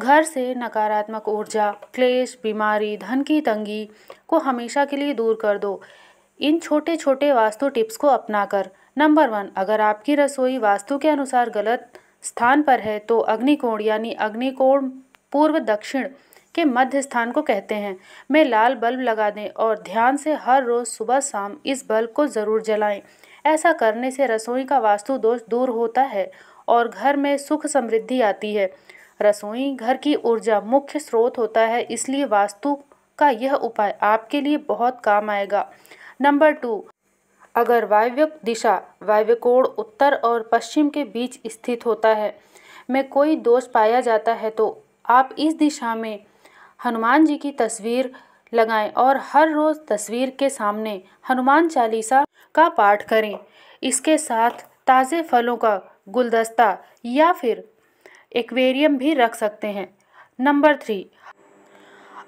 घर से नकारात्मक ऊर्जा क्लेश बीमारी धन की तंगी को हमेशा के लिए दूर कर दो इन छोटे छोटे वास्तु टिप्स को अपनाकर नंबर वन अगर आपकी रसोई वास्तु के अनुसार गलत स्थान पर है तो अग्निकोण यानी अग्निकोण पूर्व दक्षिण के मध्य स्थान को कहते हैं मैं लाल बल्ब लगा दें और ध्यान से हर रोज़ सुबह शाम इस बल्ब को ज़रूर जलाएं ऐसा करने से रसोई का वास्तु दोष दूर होता है और घर में सुख समृद्धि आती है रसोई घर की ऊर्जा मुख्य स्रोत होता है इसलिए वास्तु का यह उपाय आपके लिए बहुत काम आएगा नंबर टू अगर वायव्य दिशा वायव्य कोण उत्तर और पश्चिम के बीच स्थित होता है में कोई दोष पाया जाता है तो आप इस दिशा में हनुमान जी की तस्वीर लगाएं और हर रोज़ तस्वीर के सामने हनुमान चालीसा का पाठ करें इसके साथ ताज़े फलों का गुलदस्ता या फिर एक्वेरियम भी रख सकते हैं नंबर थ्री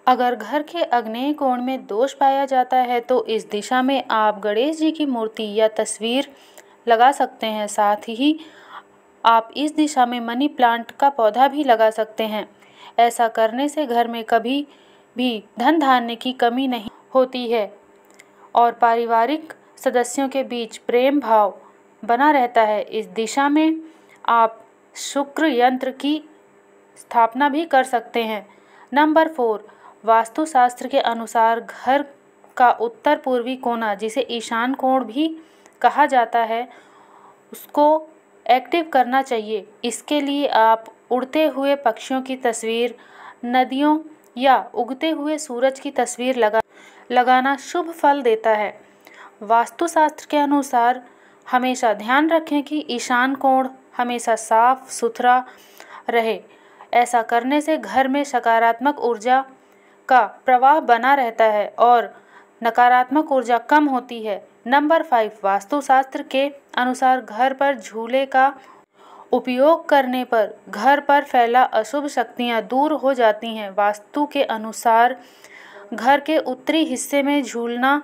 अगर घर के अग्नेय कोण में दोष पाया जाता है तो इस दिशा में आप गणेश जी की मूर्ति या तस्वीर लगा सकते हैं साथ ही आप इस दिशा में मनी प्लांट का पौधा भी लगा सकते हैं ऐसा करने से घर में कभी भी धन धान्य की कमी नहीं होती है और पारिवारिक सदस्यों के बीच प्रेम भाव बना रहता है इस दिशा में आप शुक्र यंत्र की स्थापना भी कर सकते हैं नंबर फोर वास्तुशास्त्र के अनुसार घर का उत्तर पूर्वी कोना जिसे ईशान कोण भी कहा जाता है उसको एक्टिव करना चाहिए इसके लिए आप उड़ते हुए पक्षियों की तस्वीर नदियों या उगते हुए सूरज की तस्वीर लगा लगाना शुभ फल देता है वास्तुशास्त्र के अनुसार हमेशा ध्यान रखें कि ईशान कोण हमेशा साफ सुथरा रहे ऐसा करने से घर में सकारात्मक ऊर्जा का प्रवाह बना रहता है और नकारात्मक ऊर्जा कम होती है नंबर फाइव वास्तुशास्त्र के अनुसार घर पर झूले का उपयोग करने पर घर पर फैला अशुभ शक्तियां दूर हो जाती हैं वास्तु के अनुसार घर के उत्तरी हिस्से में झूलना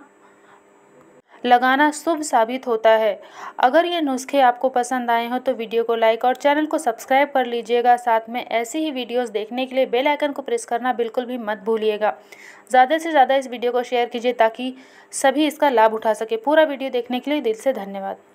लगाना शुभ साबित होता है अगर ये नुस्खे आपको पसंद आए हों तो वीडियो को लाइक और चैनल को सब्सक्राइब कर लीजिएगा साथ में ऐसी ही वीडियोस देखने के लिए बेल आइकन को प्रेस करना बिल्कुल भी मत भूलिएगा ज़्यादा से ज़्यादा इस वीडियो को शेयर कीजिए ताकि सभी इसका लाभ उठा सके पूरा वीडियो देखने के लिए दिल से धन्यवाद